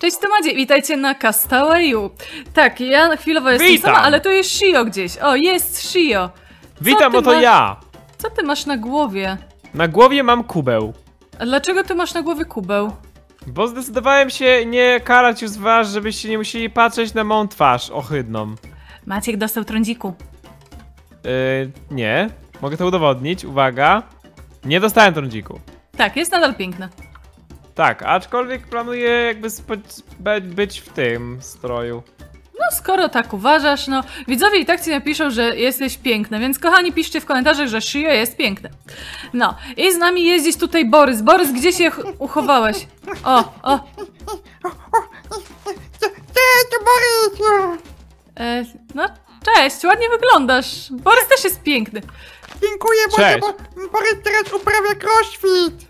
Cześć Tomadzie, witajcie na Castawayu. Tak, ja chwilowo jestem Witam. sama, ale tu jest Shio gdzieś. O, jest Shio. Co Witam, bo to ja. Co ty masz na głowie? Na głowie mam kubeł. A dlaczego ty masz na głowie kubeł? Bo zdecydowałem się nie karać już was, żebyście nie musieli patrzeć na mą twarz ohydną. Maciek dostał trądziku. Yy, nie. Mogę to udowodnić, uwaga. Nie dostałem trądziku. Tak, jest nadal piękna. Tak, aczkolwiek planuję jakby być w tym stroju. No skoro tak uważasz, no widzowie i tak ci napiszą, że jesteś piękna, więc kochani piszcie w komentarzach, że szyję jest piękna. No i z nami jest dziś tutaj Borys. Borys, gdzie się uchowałeś? O, o. Cześć, Borys! E, no cześć, ładnie wyglądasz. Borys też jest piękny. Dziękuję, Borys, bo Borys teraz uprawia crossfit.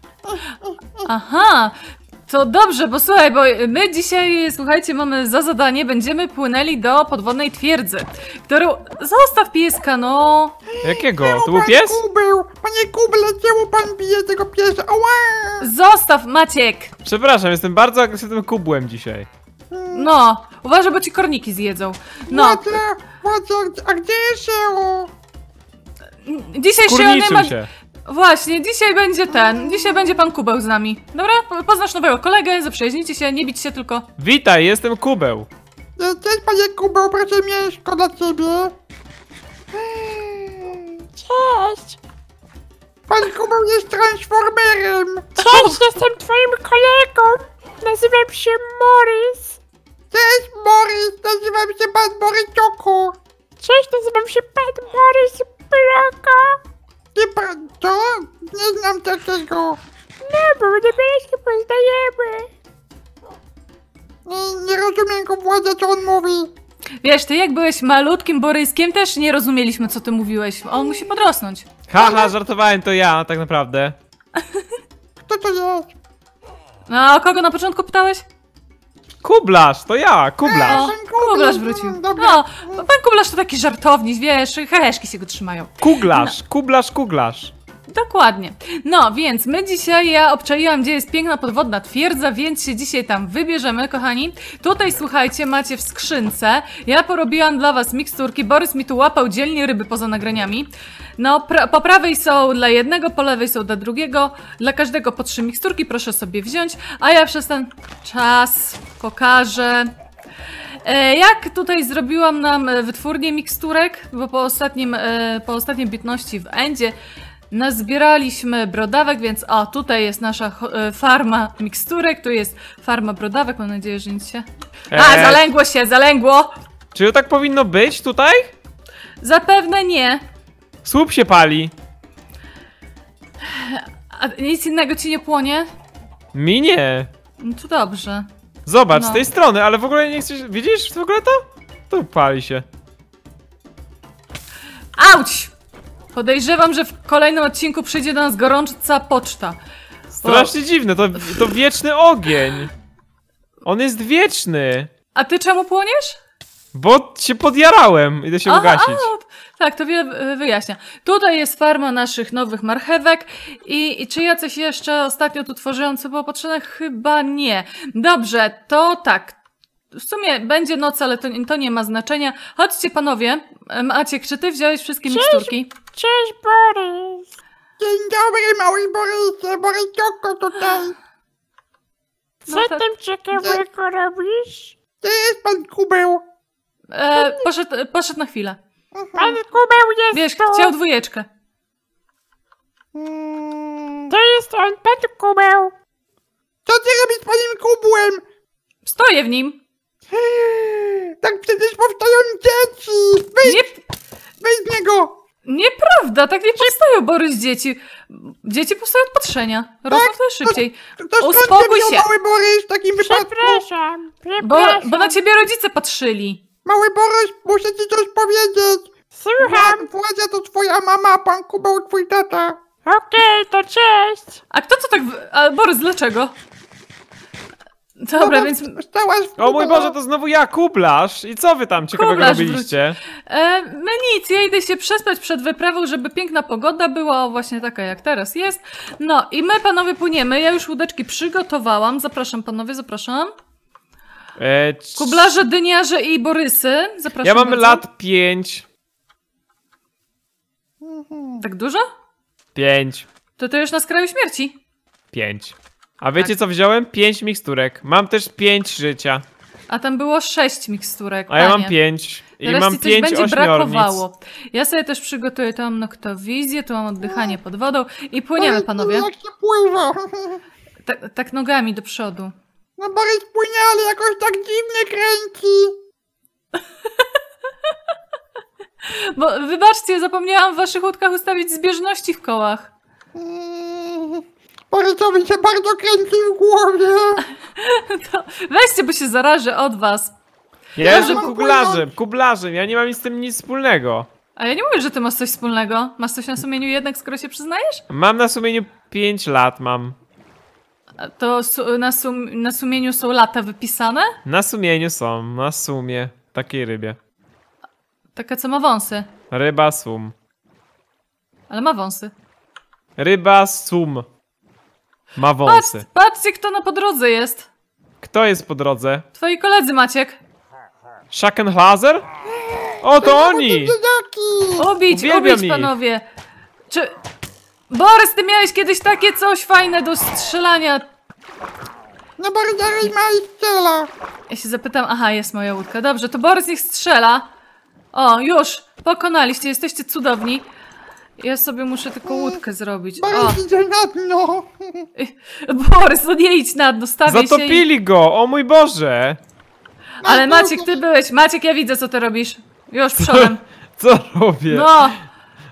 Aha, to dobrze, bo słuchaj, bo my dzisiaj, słuchajcie, mamy za zadanie, będziemy płynęli do podwodnej twierdzy, którą... Zostaw pieska, no! Jakiego? Był To był pies? Kubeł! Panie Kubel, czemu pan bije tego piesa? Ała! Zostaw, Maciek! Przepraszam, jestem bardzo agresywnym kubłem dzisiaj. Hmm. No, uważaj, bo ci korniki zjedzą. No, Macie, macie, a gdzie się? Dzisiaj się nie ma... się. Właśnie, dzisiaj będzie ten. Dzisiaj będzie pan Kubeł z nami. Dobra? Poznasz nowego kolegę, zaprzyjaźnijcie się, nie bić się tylko. Witaj, jestem Kubeł. Cześć no, panie Kubeł, proszę mnie, szkoda ciebie. Cześć! Pan Kubeł jest transformerem. Cześć, jestem twoim kolegą! Nazywam się Morris. Cześć Morris, nazywam się pan Boryczoku. Cześć, nazywam się Pat Morris Broka. Ty pan co Nie znam takiego. No, bo się poznajemy. Nie, nie rozumiem go władza, co on mówi. Wiesz, ty jak byłeś malutkim Boryskiem, też nie rozumieliśmy, co ty mówiłeś. On musi podrosnąć. Haha, żartowałem to ja, tak naprawdę. Kto to jest? No, kogo na początku pytałeś? Kublasz, to ja, Kublasz. O, Kublasz wrócił. No, pan Kublasz to taki żartownik, wiesz, hereszki się go trzymają. Kuglasz, Kublasz, Kublasz. Dokładnie. No, więc my dzisiaj, ja obczaiłam, gdzie jest piękna podwodna twierdza, więc się dzisiaj tam wybierzemy, kochani. Tutaj, słuchajcie, macie w skrzynce, ja porobiłam dla was miksturki, Borys mi tu łapał dzielnie ryby poza nagraniami. No, po prawej są dla jednego, po lewej są dla drugiego, dla każdego po trzy miksturki, proszę sobie wziąć, a ja przez ten czas pokażę... E, jak tutaj zrobiłam nam e, wytwórnię miksturek, bo po, ostatnim, e, po ostatniej bitności w Endzie nazbieraliśmy brodawek, więc o, tutaj jest nasza e, farma miksturek, tu jest farma brodawek, mam nadzieję, że nic się... A, eee. zalęgło się, zalęgło! Czy tak powinno być tutaj? Zapewne nie. Słup się pali. A nic innego ci nie płonie? Mi nie. No to dobrze. Zobacz, no. z tej strony, ale w ogóle nie chcesz... Widzisz w ogóle to? To pali się. Auć! Podejrzewam, że w kolejnym odcinku przyjdzie do nas gorąca poczta. Strasznie o. dziwne, to, to wieczny ogień. On jest wieczny. A ty czemu płoniesz? Bo się podjarałem, idę się a, ugasić. A, tak, to wiele wyjaśnia. Tutaj jest farma naszych nowych marchewek i, i czy ja coś jeszcze ostatnio tu tworzyłam, co było potrzebne? Chyba nie. Dobrze, to tak, w sumie będzie noc, ale to, to, nie ma znaczenia. Chodźcie panowie. E, Maciek, czy ty wziąłeś wszystkie cześć, miksturki? Cześć Boris. Dzień dobry mały Borysie, Borysioko tutaj. Co no to... tam ciekawego robisz? To jest pan Kubeł. E, poszedł, poszedł na chwilę. Pan Kubeł jest Wiesz, to... chciał dwójeczkę. Hmm. To jest on, pan Kubeł. Co ty robisz z panem Kubłem? Stoję w nim. Eee, tak przecież powstają dzieci! Wyjdź! Nie... Wyjdź z niego! Nieprawda, tak nie powstają Borys dzieci. Dzieci powstają od patrzenia. Rosną tak? szybciej. To, to Uspokój się. mały Borys w takim wypadku? Przepraszam, Bo, bo na ciebie rodzice patrzyli. Mały Borys, muszę ci coś powiedzieć. Słucham. Władzia to twoja mama, pan Kubał twój tata. Okej, okay, to cześć. A kto to tak... W... A Borys, dlaczego? Dobra, więc... o mój Boże, to znowu ja, Kublasz! I co wy tam ciekawego Kublasz robiliście? E, my no nic, ja idę się przespać przed wyprawą, żeby piękna pogoda była, właśnie taka jak teraz jest. No i my, panowie, płyniemy. Ja już łódeczki przygotowałam. Zapraszam, panowie, zapraszam. E, c... Kublarze, Dyniarze i Borysy. Zapraszam. Ja mam bardzo. lat pięć. Tak dużo? Pięć. To to już na skraju śmierci. Pięć. A wiecie tak. co wziąłem? Pięć miksturek. Mam też pięć życia. A tam było sześć miksturek. A ja panie. mam pięć. I Teraz mam ci coś będzie brakowało. Ja sobie też przygotuję tam noktowizję, tu mam oddychanie pod wodą i płyniemy, panowie. Jak się pływa? Tak, tak nogami do przodu. No Borys płynie, ale jakoś tak dziwnie kręci. Bo wybaczcie, zapomniałam w waszych łódkach ustawić zbieżności w kołach. Mm. Bardzo mi się bardzo kręci w głowie. To weźcie, bo się zarażę od was. Ja jestem kublarzem, kuglarzem, ja nie mam z tym nic wspólnego. A ja nie mówię, że ty masz coś wspólnego. Masz coś na sumieniu jednak, skoro się przyznajesz? Mam na sumieniu 5 lat mam. to su na, sum na sumieniu są lata wypisane? Na sumieniu są, na sumie. Takiej rybie. Taka co ma wąsy. Ryba sum. Ale ma wąsy. Ryba sum. Ma wąsy. Patrz, patrzcie, kto na po jest. Kto jest po drodze? Twoi koledzy, Maciek. Schakenhazer? O, to oni! Obić, Uwielbiam obić, ich. panowie. Czy... Borys, ty miałeś kiedyś takie coś fajne do strzelania. No Borys ma i strzela. Ja się zapytam, aha, jest moja łódka. Dobrze, to Borys niech strzela. O, już, pokonaliście, jesteście cudowni. Ja sobie muszę tylko łódkę zrobić. Borys idzie na dno. Borys, no nie idź na dno, stawię się Zatopili go! O mój Boże! Ale Maciek, ty byłeś. Maciek, ja widzę, co ty robisz. Już przodem. Co robię? No,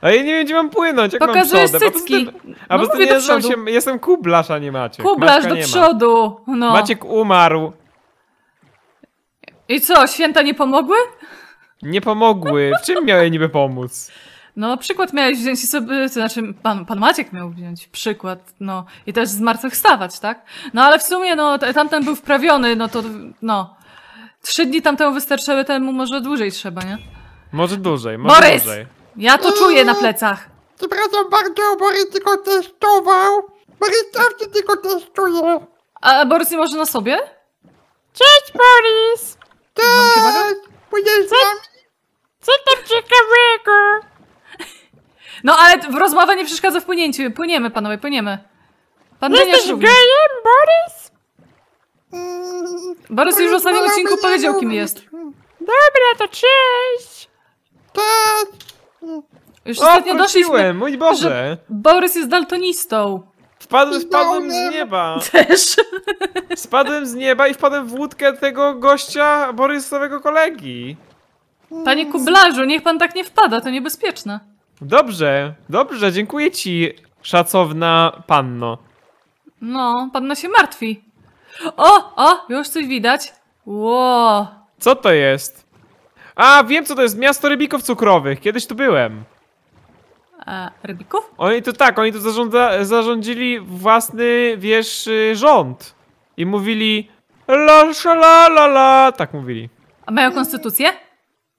A ja nie wiem, gdzie mam płynąć, jak Pokazujesz mam cycki. A No bo nie się, jestem Kublasz, a nie Maciek. kublarz Maćka do przodu. No. Maciek umarł. I co, święta nie pomogły? Nie pomogły. W czym miały niby pomóc? No, przykład miałeś wziąć i sobie, to znaczy pan, pan Maciek miał wziąć przykład, no, i też z stawać, tak? No, ale w sumie, no, tamten był wprawiony, no to, no, trzy dni tamtemu wystarczyły, temu może dłużej trzeba, nie? Może dłużej, może Borys! dłużej. ja to czuję na plecach. Przepraszam bardzo, Borys tylko testował. Borys zawsze tylko testuje. A Borys nie może na sobie? Cześć, Borys! No, Cześć! Tak. Pójdziesz z nami? Co tam ciekawego? No ale rozmowa nie przeszkadza w płynięciu. Płyniemy, panowie, płyniemy. Pan no Jesteś gejem, Boris. Mm, Borys już w ostatnim odcinku powiedział, kim jest. Dobra, to cześć! Tak! Już ostatnio doszliśmy, mój Boże! Boris jest daltonistą. Wpadł, wpadłem z nieba. Też. Spadłem z nieba i wpadłem w łódkę tego gościa, Borysowego kolegi. Panie Kublarzu, niech pan tak nie wpada, to niebezpieczne. Dobrze, dobrze, dziękuję ci, szacowna panno. No, panna się martwi. O, o, już coś widać. Ło. Co to jest? A, wiem co to jest, miasto rybików cukrowych, kiedyś tu byłem. A, rybików? Oni to tak, oni to zarządza, zarządzili własny, wiesz, y, rząd. I mówili la, la, la, la, tak mówili. A mają konstytucję?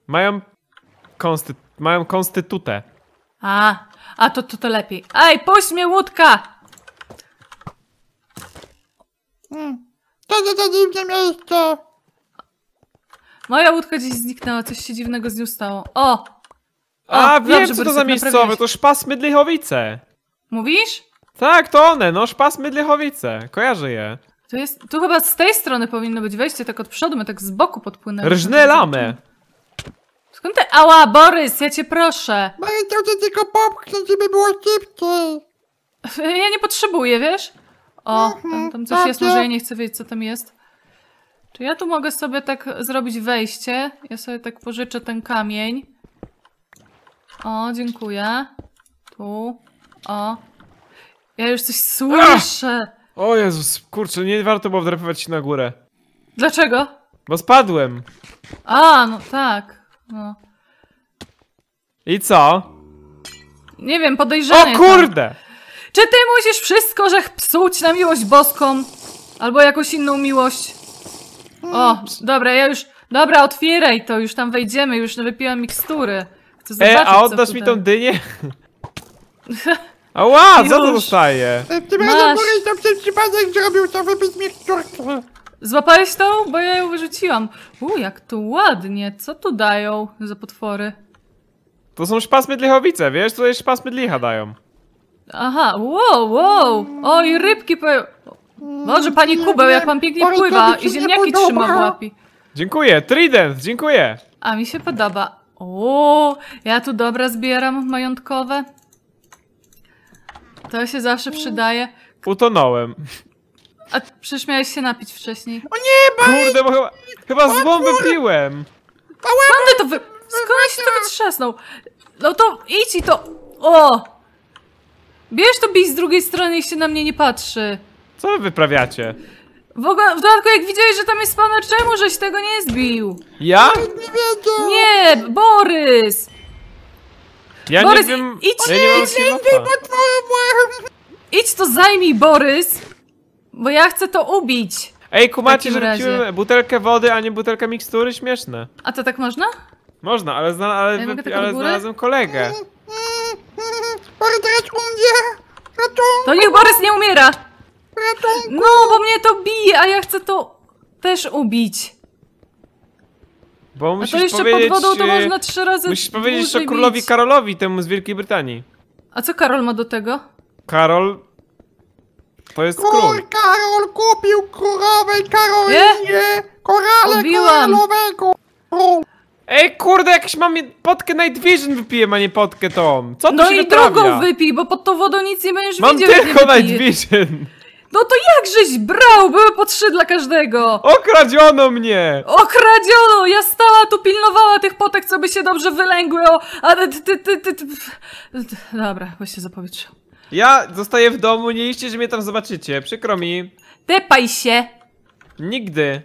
Mają konsty mają konstytutę. A, a to, to, to lepiej. Ej, puść mnie łódka! Hmm. Co to za dziwne miejsce? Moja łódka gdzieś zniknęła, coś się dziwnego z nią stało. O! A, o, wiem, co to za miejscowe, to Szpas Mydlichowice. Mówisz? Tak, to one, no Szpas Mydlichowice, kojarzę je. To jest, tu chyba z tej strony powinno być wejście, tak od przodu, my tak z boku podpłynęliśmy. Rżne lamy! Skąd te... Ała, Borys, ja cię proszę. Moje drodzy, tylko popchnąć, żeby było szybciej. Ja nie potrzebuję, wiesz? O, tam, mhm. tam coś jest, może ja nie chcę wiedzieć, co tam jest. Czy ja tu mogę sobie tak zrobić wejście? Ja sobie tak pożyczę ten kamień. O, dziękuję. Tu. O. Ja już coś słyszę. O Jezus, kurczę, nie warto było wdrapywać się na górę. Dlaczego? Bo spadłem. A, no tak. No. I co? Nie wiem, podejrzewam. O kurde! Tam. Czy ty musisz wszystko, że psuć na miłość boską? Albo jakąś inną miłość? O, mm. dobra, ja już... Dobra, otwieraj to, już tam wejdziemy, już wypiłam mikstury. Chcę zobaczyć, e, a oddasz mi tą dynię? Ała, co to dostaje? Nie będę mówić na ten przypadek, zrobił, to wypić miksturkę. Złapałeś tą, Bo ja ją wyrzuciłam. U, jak tu ładnie. Co tu dają za potwory? To są szpas mydlichowice, wiesz? Tutaj szpas mydlicha dają. Aha, wow, wow. oj rybki po. Boże, pani mm, kubeł, jak pan pięknie pływa i ziemniaki trzyma w łapi. Dziękuję, trident, dziękuję. A mi się podoba. O, ja tu dobra zbieram majątkowe. To się zawsze przydaje. Utonąłem. A przecież miałeś się napić wcześniej. O nie, baj! Kurde, bo chyba, chyba złą wypiłem! Skąd to wy... Skąd się to wytrzasnął? No to idź i to... O! Bierz to bij z drugiej strony, się na mnie nie patrzy. Co wy wyprawiacie? W ogóle, w dodatku jak widziałeś, że tam jest pana, czemu żeś tego nie zbił? Ja? Nie, Borys! Ja Borys, nie wiem... Idź, ja nie idź, idź, idź, idź to zajmij, Borys! Bo ja chcę to ubić. Ej, kumacie, że rzuciłem butelkę wody, a nie butelkę mikstury? Śmieszne. A to tak można? Można, ale, zna ale, ja tak ale znalazłem kolegę. Borys umie! To niech Borys nie umiera! Ratunku! No, bo mnie to bije, a ja chcę to też ubić. Bo musisz a to jeszcze powiedzieć, pod wodą to można trzy razy Musisz powiedzieć że królowi bić. Karolowi, temu z Wielkiej Brytanii. A co Karol ma do tego? Karol to jest król. Król Karol kupił królowej Karolinie korale Ubiłam. Król. Ej, kurde, jakś mam potkę Night Vision wypiję, a nie potkę tą. Co tu no się i wyprawia? drugą wypij, bo pod tą wodą nic nie będziesz mam widział. Mam tylko Night Vision. No to jakżeś brał? Były po trzy dla każdego. Okradziono mnie! Okradziono! Ja stała tu, pilnowała tych potek, co by się dobrze wylęgły, o... Ale ty, ty, ty, ty... Dobra, właśnie zapowietrzył. Ja zostaję w domu, nie iście, że mnie tam zobaczycie. Przykro mi. Tepaj się. Nigdy.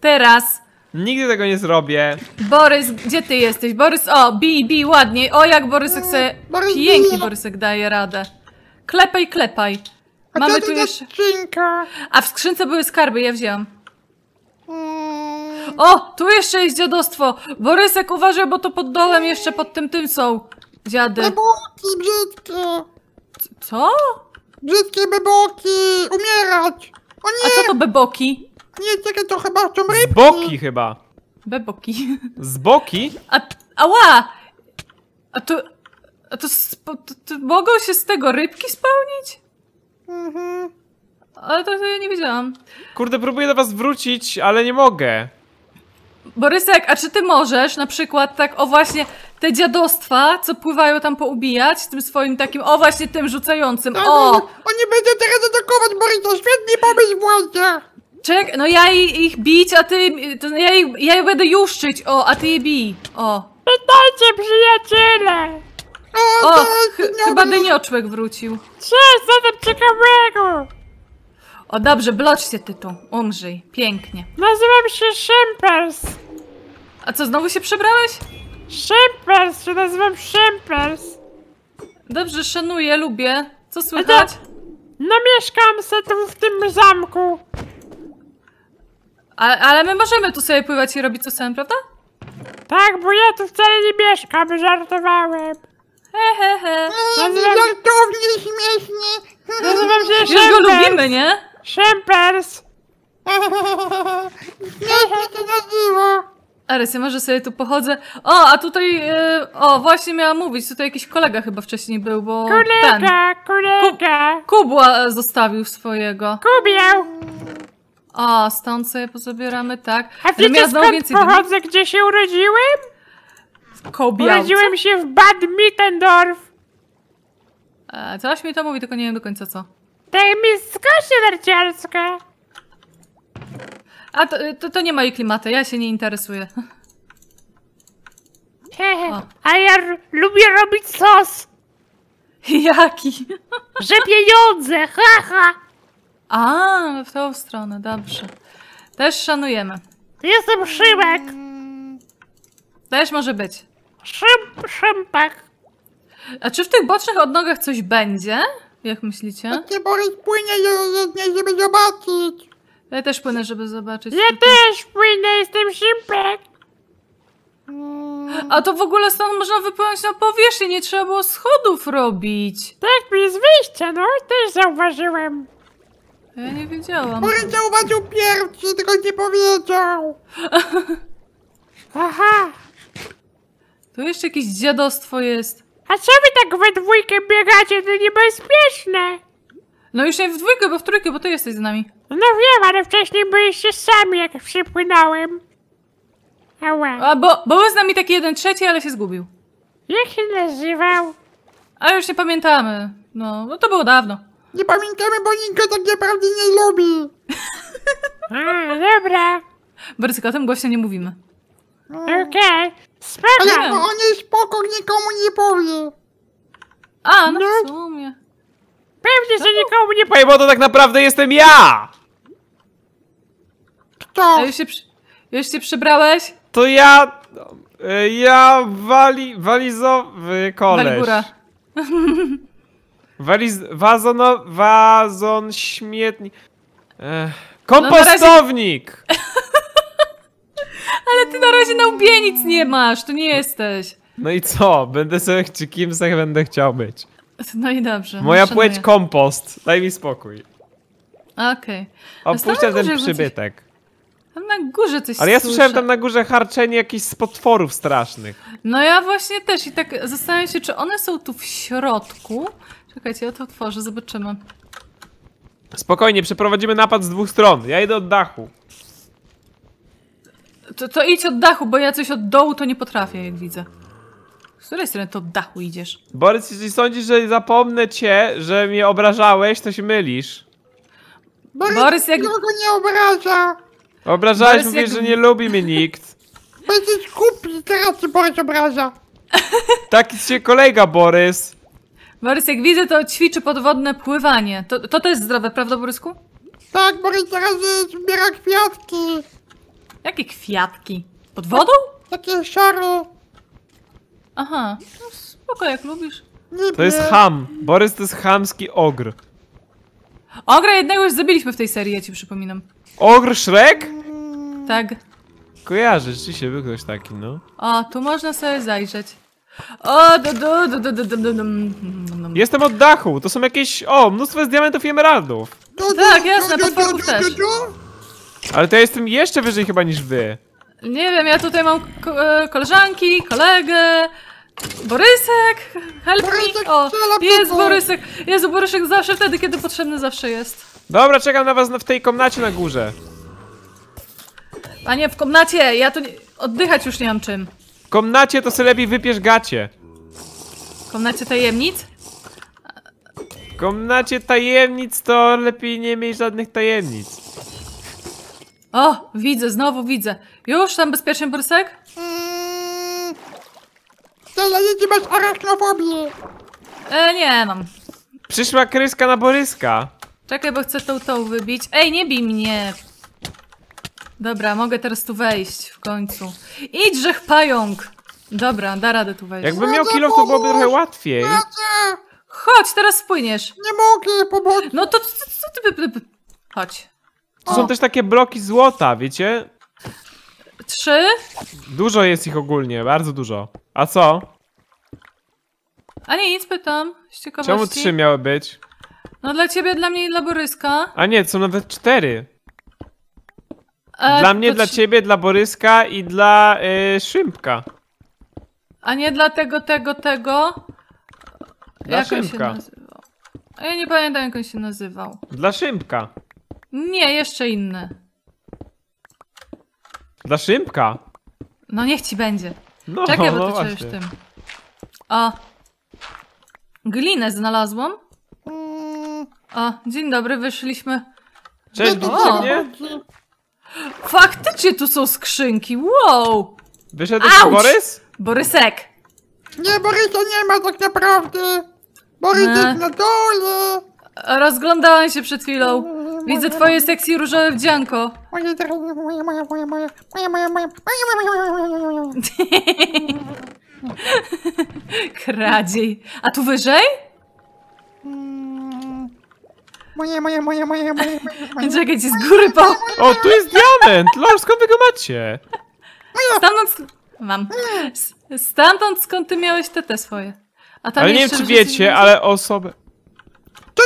Teraz. Nigdy tego nie zrobię. Borys, gdzie ty jesteś? Borys, o, bij, bij, ładniej. O, jak Borysek se... Borys Pięknie Borysek daje radę. Klepaj, klepaj. A Mamy tu jeszcze... skrzynka? A w skrzynce były skarby, ja wziąłam. Mm. O, tu jeszcze jest dziadostwo. Borysek, uważaj, bo to pod dolem jeszcze, pod tym tym są. Dziady. Te butki brzydkie. Co? Wszystkie beboki! Umierać! O nie! A co to beboki? Nie, czekaj, to chyba są rybki! Z boki chyba! Beboki. Z boki? A, ała! A to... A to, to, to mogą się z tego rybki spełnić? Mhm. Ale to ja nie wiedziałam. Kurde, próbuję do was wrócić, ale nie mogę. Borysek, a czy ty możesz na przykład tak, o właśnie, te dziadostwa, co pływają tam poubijać, tym swoim takim, o właśnie tym rzucającym, o! oni będą teraz atakować, Borys, to świetny pomysł właśnie! Czek, no ja ich bić, a ty, to ja, ich, ja je będę juszczyć, o, a ty je bij, o. Pytajcie, przyjaciele! O, o ch chyba dynioczłek wrócił. Cześć, zatem ciekawego! O dobrze, blocz się tytuł. Umrzyj. Pięknie. Nazywam się Szympers. A co, znowu się przebrałeś? Szympers, się nazywam Szympers. Dobrze, szanuję, lubię. Co słychać? To... No mieszkam se tu w tym zamku. A, ale my możemy tu sobie pływać i robić co chcemy, prawda? Tak, bo ja tu wcale nie mieszkam, żartowałem. He he he. Nazywam... Żartownie śmiesznie. Nazywam się Już go lubimy, nie? Szympers! Ares, ja może sobie tu pochodzę. O, a tutaj, e, o, właśnie miałam mówić, tutaj jakiś kolega chyba wcześniej był, bo kolega, ten... Kolega, Ku, Kubła e, zostawił swojego. Kubiał! O, stąd sobie pozabieramy, tak. A wiecie ja skąd więcej pochodzę, dni? gdzie się urodziłem? W Kobiałce? Urodziłem się w Bad Mittendorf. E, coś mi to mówi, tylko nie wiem do końca co. Daj mi skosie narciarskie. A to, to, to nie moje klimaty, ja się nie interesuję. Hehe, a ja lubię robić sos. Jaki? Że pieniądze, haha. A, w tą stronę, dobrze. Też szanujemy. Jestem Szymek. Też może być. Szym, szympek. A czy w tych bocznych odnogach coś będzie? Jak myślicie? Ja nie płynie, żeby zobaczyć. Ja też płynę, żeby zobaczyć. Ja też płynę, jestem szympek. A to w ogóle stąd można wypłynąć na powierzchnię, nie trzeba było schodów robić. Tak, tu jest no, też zauważyłem. Ja nie wiedziałam. Borys zauważył pierwszy, tylko nie powiedział. Aha. Tu jeszcze jakieś dziadostwo jest. A co wy tak we dwójkę biegacie? To niebezpieczne! No już nie w dwójkę, bo w trójkę, bo ty jesteś z nami. No wiem, ale wcześniej byliście sami, jak przypłynąłem. Ała. A bo, bo był z nami taki jeden trzeci, ale się zgubił. Jak się nazywał? A już nie pamiętamy. No, no to było dawno. Nie pamiętamy, bo nikt tak naprawdę nie lubi. A, dobra. Borysek, o tym głośno nie mówimy. Okej. Okay. Sprawdzam. Ale on jest nikomu nie powie. A, no, no. w sumie. Pewnie, że no nikomu nie powie, bo to tak naprawdę jestem ja! Kto? A już się, już się przybrałeś? To ja... E, ja wali... walizowy koleś. Waligura. Waliz... Wazono... Wazon śmietnik... E, no kompostownik! No Ale ty na razie na łbie nic nie masz, tu nie jesteś. No i co? Będę sobie czy kim se będę chciał być. No i dobrze. No Moja szanuję. płeć kompost. Daj mi spokój. Okej. Okay. ten przybytek. Tam na górze coś Ale ja słyszę. słyszałem tam na górze harczenie jakichś z potworów strasznych. No ja właśnie też i tak zastanawiam się, czy one są tu w środku. Czekajcie, ja to otworzę, zobaczymy. Spokojnie, przeprowadzimy napad z dwóch stron. Ja idę od dachu to, to idź od dachu, bo ja coś od dołu to nie potrafię, jak widzę. Z której strony to od dachu idziesz? Borys, jeśli sądzisz, że zapomnę cię, że mnie obrażałeś, to się mylisz. Borys, Borys jak... nikogo nie obraża. Obrażałeś, mnie, jak... że nie lubi mnie nikt. Będziesz głupi, teraz się Borys obraża. Taki się kolega, Borys. Borys, jak widzę, to ćwiczy podwodne pływanie. To, to też zdrowe, prawda, Borysku? Tak, Borys teraz zbiera kwiatki. Jakie kwiatki? Pod wodą? Takie siaro. Aha, no spoko, jak lubisz. Nie To jest ham. Borys to jest hamski ogr. Ogra jednego już zabiliśmy w tej serii, ja ci przypominam. Ogr Shrek? Tak. Kojarzy czy był ktoś taki, no. O, tu można sobie zajrzeć. O, du, du, du, du, du, du, du, dum, Jestem od dachu, to są jakieś... O, mnóstwo jest diamentów i emeraldów. Du, du, Tak, jasne, du, du, potworków du, du, też. du, du. Ale to ja jestem jeszcze wyżej chyba niż wy. Nie wiem, ja tutaj mam e, koleżanki, kolegę, Borysek, help me. O, jest Borysek. Jezu, Borysek zawsze wtedy, kiedy potrzebny zawsze jest. Dobra, czekam na was w tej komnacie na górze. A nie, w komnacie, ja tu nie... oddychać już nie mam czym. W komnacie to sobie lepiej wypiesz gacie. W komnacie tajemnic? W komnacie tajemnic to lepiej nie mieć żadnych tajemnic. O, widzę, znowu widzę. Już tam bezpieczny brusek? Mm, tyle jedzie bez arachnofobii. E, nie mam. Przyszła kryska na Boryska. Czekaj, bo chcę tą tą wybić. Ej, nie bij mnie. Dobra, mogę teraz tu wejść w końcu. Idź, żech pająk. Dobra, da radę tu wejść. Jakbym miał kilo, to byłoby trochę łatwiej. Chodź, teraz spłyniesz. Nie mogę, pomóc. No to co ty... Chodź. To są też takie bloki złota, wiecie? Trzy? Dużo jest ich ogólnie, bardzo dużo. A co? A nie, nic pytam. Z Czemu trzy miały być? No dla ciebie, dla mnie i dla Boryska. A nie, są nawet cztery. E, Dla mnie, dla trzy- ciebie, dla Boryska i dla y, Szympka. A nie dla tego, tego, tego. Dla Jak on się nazywał? A ja nie pamiętam, jak on się nazywał. Dla Szympka. Nie, jeszcze inne. Dla szybka. No niech ci będzie. No, Czekaj, bo no to w tym. O. Glinę znalazłam. O, dzień dobry, wyszliśmy. Cześć, do no, mnie? Faktycznie tu są skrzynki, wow! Wyszedłeś Auć! Borys? Borysek! Nie, Borysa nie ma tak naprawdę! Borys no. jest na dole! Rozglądałem się przed chwilą. Widzę twoje sexy różowe wdzianko. Kradziej. A tu wyżej? Moje, moje, moje, moje, moje, moje. Czekaj, ci z góry po... O, tu jest diament! Lol, skąd wy go macie? Stamtąd... Mam. Stamtąd skąd ty miałeś te te swoje. A tam ale nie wiem, czy wiecie, ale osoby... To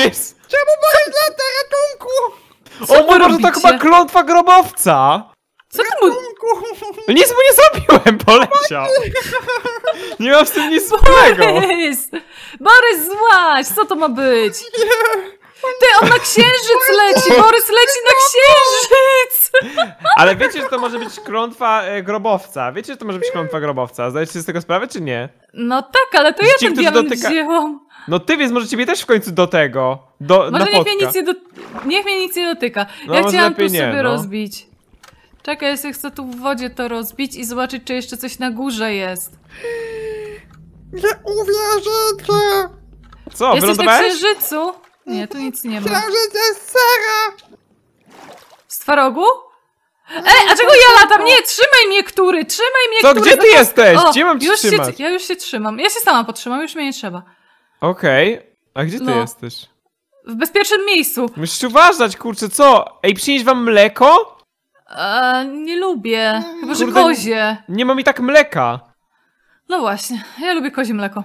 jest Czemu masz lata ratunku? Co o mój Boże, to chyba klątwa grobowca! Co ty mu... Nic mu nie zrobiłem, poleciał! Nie mam z tym nic wspólnego! Borys! Borys, złaś! Co to ma być? Ty, on na księżyc leci! Borys leci na księżyc! Ale wiecie, że to może być klątwa e, grobowca. Wiecie, że to może być klątwa grobowca. Zdajecie sobie z tego sprawę, czy nie? No tak, ale to ja ten którzy diament dotyka- wzięłam. No ty, więc może ciebie też w końcu do tego. Do, może niech mnie, nic nie do... niech mnie nic nie dotyka. No, ja chciałam tu nie, sobie no. rozbić. Czekaj, ja sobie chcę tu w wodzie to rozbić i zobaczyć, czy jeszcze coś na górze jest. Nie uwierzę, że... Co, Jesteś na księżycu? Nie, tu nic nie ma. Księżyc jest sera! Z twarogu? Ej, a czego ja latam? Nie, trzymaj mnie, który! Trzymaj mnie, Co, który! Co, gdzie ty jesteś? O, gdzie mam cię trzymać? Się, ja już się trzymam. Ja się sama potrzymam, już mnie nie trzeba. Okej, okay. a gdzie ty no. jesteś? W bezpiecznym miejscu. Musisz uważać, kurczę, co? Ej, przynieść wam mleko? Eee, nie lubię. Chyba, że kozie. Nie mam i tak mleka. No właśnie, ja lubię kozie mleko.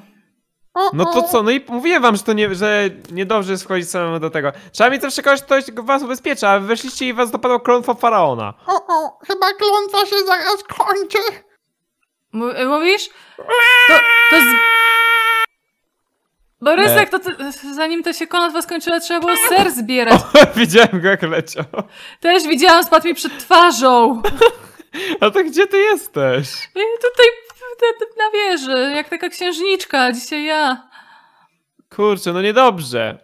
No to co, no i mówiłem wam, że to nie, że niedobrze jest wchodzić samemu do tego. Trzeba mieć zawsze kogoś, kto was ubezpiecza, a weszliście i was dopadła klątwa faraona. O, o, chyba klątwa się zaraz kończy. M e, mówisz? To, to Borysek, to ty, zanim to się konotwa skończyła, trzeba było ser zbierać. O, widziałem go jak leciał. Też widziałam, spadł mi przed twarzą. A to gdzie ty jesteś? No tutaj na wieży, jak taka księżniczka, dzisiaj ja. Kurczę, no niedobrze.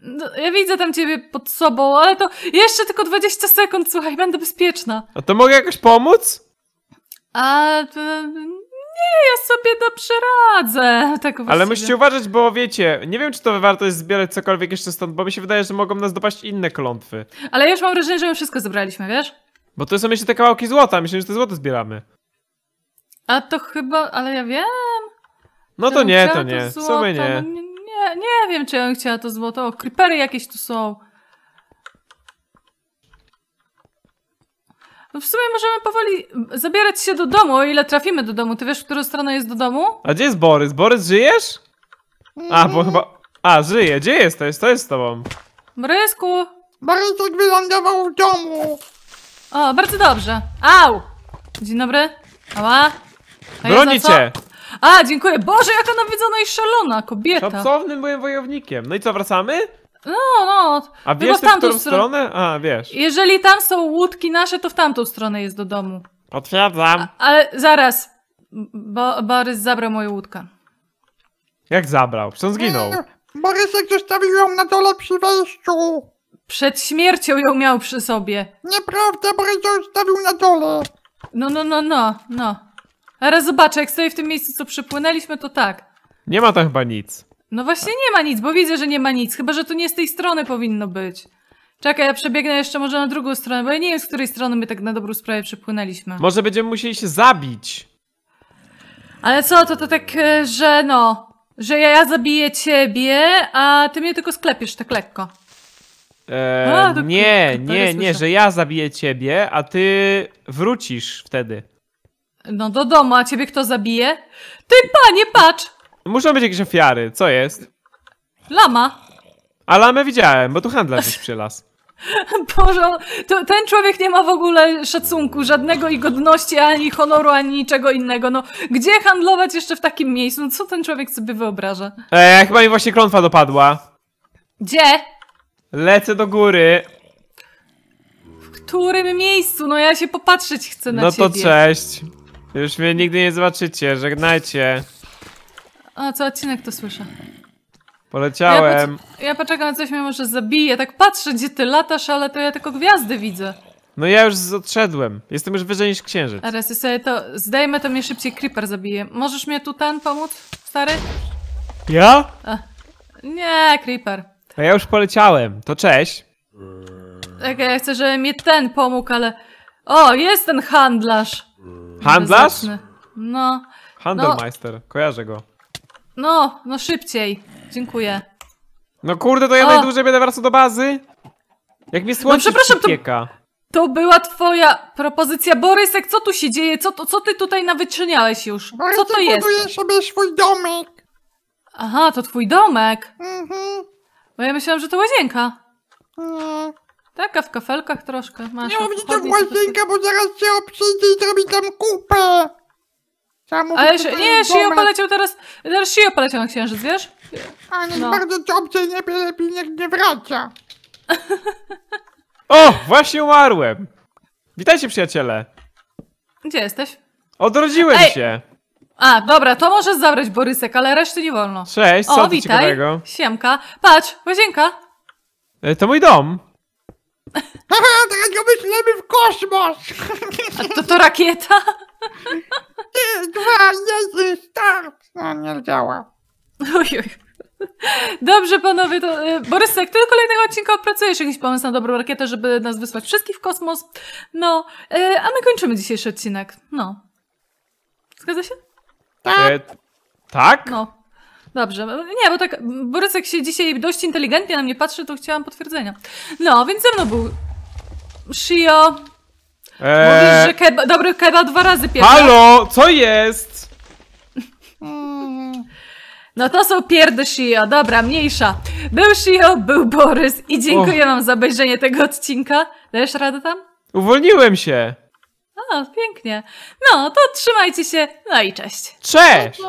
No, ja widzę tam ciebie pod sobą, ale to jeszcze tylko 20 sekund, słuchaj, będę bezpieczna. A to mogę jakoś pomóc? A... To nie, ja sobie dobrze radzę. Tak Ale musicie uważać, bo wiecie, nie wiem, czy to warto jest zbierać cokolwiek jeszcze stąd, bo mi się wydaje, że mogą nas dopaść inne klątwy. Ale już mam wrażenie, że my wszystko zebraliśmy, wiesz? Bo to są jeszcze te kawałki złota, myślę, że te złoto zbieramy. A to chyba, ale ja wiem. No to ja nie, to nie, to w sumie nie. No, nie. nie. wiem, czy ja bym chciała to złoto. O, creepery jakieś tu są. No w sumie możemy powoli zabierać się do domu, o ile trafimy do domu. Ty wiesz, w którą stronę jest do domu? A gdzie jest Borys? Borys, żyjesz? A, bo mhm. chyba... A, żyje. Gdzie jesteś? To jest z tobą. Borysku! Borys tak wylądował w domu. O, bardzo dobrze. Au! Dzień dobry. Ała. Bronicie. A, dziękuję. Boże, jaka nawiedzona i szalona kobieta. Szacownym byłem wojownikiem. No i co, wracamy? No, no. A wiesz, w, w którą stronę? A, wiesz. Jeżeli tam są łódki nasze, to w tamtą stronę jest do domu. Potwierdzam. A, ale zaraz. Bo Borys zabrał moją łódkę. Jak zabrał? Przecież zginął. Borysek zostawił ją na dole przy wejściu. Przed śmiercią ją miał przy sobie. Nieprawda, Borys ją zostawił na dole. No, no, no, no, no. Teraz zobaczę, jak stoi w tym miejscu, co przypłynęliśmy, to tak. Nie ma tam chyba nic. No właśnie nie ma nic, bo widzę, że nie ma nic. Chyba, że tu nie z tej strony powinno być. Czekaj, ja przebiegnę jeszcze może na drugą stronę, bo ja nie wiem, z której strony my tak na dobrą sprawę przypłynęliśmy. Może będziemy musieli się zabić. Ale co, to to tak, e, że no, że ja, ja zabiję ciebie, a ty mnie tylko sklepiesz tak lekko. Eee, a, nie, nie, nie, że ja zabiję ciebie, a ty wrócisz wtedy. No do domu, a ciebie kto zabije? Ty panie, patrz! Muszą być jakieś ofiary, co jest? Lama. A lamę widziałem, bo tu handlarz przy przylas. Boże, to, ten człowiek nie ma w ogóle szacunku, żadnego i godności, ani honoru, ani niczego innego. No, gdzie handlować jeszcze w takim miejscu? No, co ten człowiek sobie wyobraża? Eee, chyba mi właśnie klątwa dopadła. Gdzie? Lecę do góry. W którym miejscu? No ja się popatrzeć chcę na no ciebie. No to cześć. Już mnie nigdy nie zobaczycie, żegnajcie. A co odcinek to słyszę. Poleciałem. Ja, po, ja poczekam, coś mnie może zabije. Tak patrzę, gdzie ty latasz, ale to ja tylko gwiazdy widzę. No ja już odszedłem. Jestem już wyżej niż księżyc. Teraz sobie to... Zdejmę, to mnie szybciej creeper zabije. Możesz mnie tu ten pomóc, stary? Ja? A. Nie, creeper. A ja już poleciałem. To cześć. Tak, ja chcę, żeby mnie ten pomógł, ale... O, jest ten handlarz. Handlarz? No. Handelmeister, no. kojarzę go. No, no szybciej. Dziękuję. No kurde, to ja O. najdłużej będę wracał do bazy. Jak mi no słońce przepraszam, to- To była twoja propozycja. Borysek, co tu się dzieje? Co, to, co ty tutaj nawyczyniałeś już? Co to jest? Buduję sobie swój domek. Aha, to twój domek. Mhm. Bo ja myślałam, że to łazienka. Nie. Taka w kafelkach troszkę. Masz Nie mów, to łazienka, bo zaraz się obszydzę i zrobi tam kupę. Ja mówię, Ale nie, Shio poleciał teraz, teraz Shio poleciał na księżyc, wiesz? On nie No. bardzo dobrze i nie lepiej niech nie wraca. O, właśnie umarłem! Witajcie, przyjaciele! Gdzie jesteś? Odrodziłem Ej! się! A, dobra, to możesz zabrać Borysek, ale reszty nie wolno. Cześć, co o, witaj. ciekawego? Siemka. Patrz, łazienka. E, to mój dom. Haha, takiego myślimy w kosmos! A to to rakieta? Dwa, jeden, start! No, nie działa. oj. Dobrze, panowie, to e, Borys, jak do kolejnego odcinka odpracujesz jakiś pomysł na dobrą rakietę, żeby nas wysłać wszystkich w kosmos. No, e, a my kończymy dzisiejszy odcinek. No. Zgadza się? Tak. E, tak? No. Dobrze. Nie, bo tak Borysek się dzisiaj dość inteligentnie na mnie patrzy, to chciałam potwierdzenia. No, więc ze mną był Shio. Eee. Mówisz, że keba, dobry keba dwa razy pierwszy. Halo, co jest? No to są pierdy Shio, dobra, mniejsza. Był Shio, był Borys i dziękuję oh. wam za obejrzenie tego odcinka. Dajesz radę tam? Uwolniłem się. O, pięknie. No, to trzymajcie się, no i cześć. Cześć!